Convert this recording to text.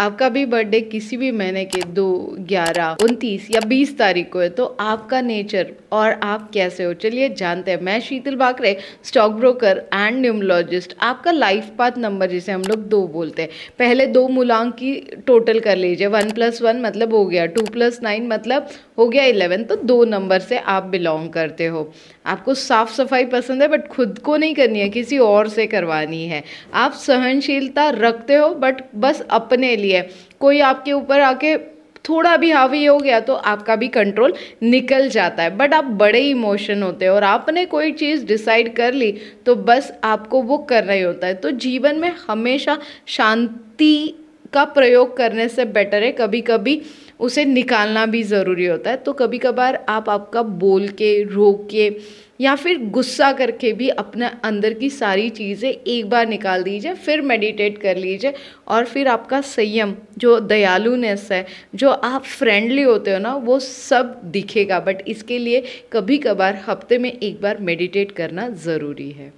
आपका भी बर्थडे किसी भी महीने के दो ग्यारह उनतीस या बीस तारीख को है तो आपका नेचर और आप कैसे हो चलिए जानते हैं मैं Sheetal Bakre stock broker and numerologist आपका लाइफ पाथ नंबर जिसे हम लोग दो बोलते हैं पहले दो मूलांक की टोटल कर लीजिए वन प्लस वन मतलब हो गया टू प्लस नाइन मतलब हो गया इलेवन तो दो नंबर से आप बिलोंग करते हो आपको साफ सफाई पसंद है बट खुद को नहीं करनी है किसी और से करवानी है आप सहनशीलता रखते हो बट बस अपने लिए लिए कोई आपके ऊपर आके थोड़ा भी हावी हो गया तो आपका भी कंट्रोल निकल जाता है बट आप बड़े इमोशन होते हैं और आपने कोई चीज़ डिसाइड कर ली तो बस आपको वो करना ही होता है तो जीवन में हमेशा शांति का प्रयोग करने से बेटर है कभी कभी उसे निकालना भी ज़रूरी होता है तो कभी कभार आप आपका बोल के रोक के या फिर गुस्सा करके भी अपने अंदर की सारी चीज़ें एक बार निकाल दीजिए फिर मेडिटेट कर लीजिए और फिर आपका संयम जो दयालुनेस है जो आप फ्रेंडली होते हो ना वो सब दिखेगा बट इसके लिए कभी कभार हफ्ते में एक बार मेडिटेट करना ज़रूरी है